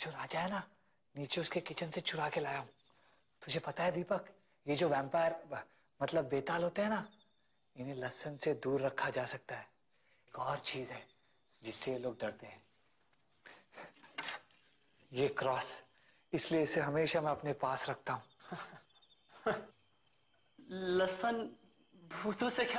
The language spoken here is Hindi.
जो राजा है ना नीचे उसके किचन से चुरा के लाया हूं तुझे पता है दीपक ये जो वैम्पायर मतलब बेताल होते हैं ना इन्हें लहसन से दूर रखा जा सकता है एक और चीज है जिससे ये लोग डरते हैं ये क्रॉस इसलिए इसे हमेशा मैं अपने पास रखता हूं लसन भूतों से क्या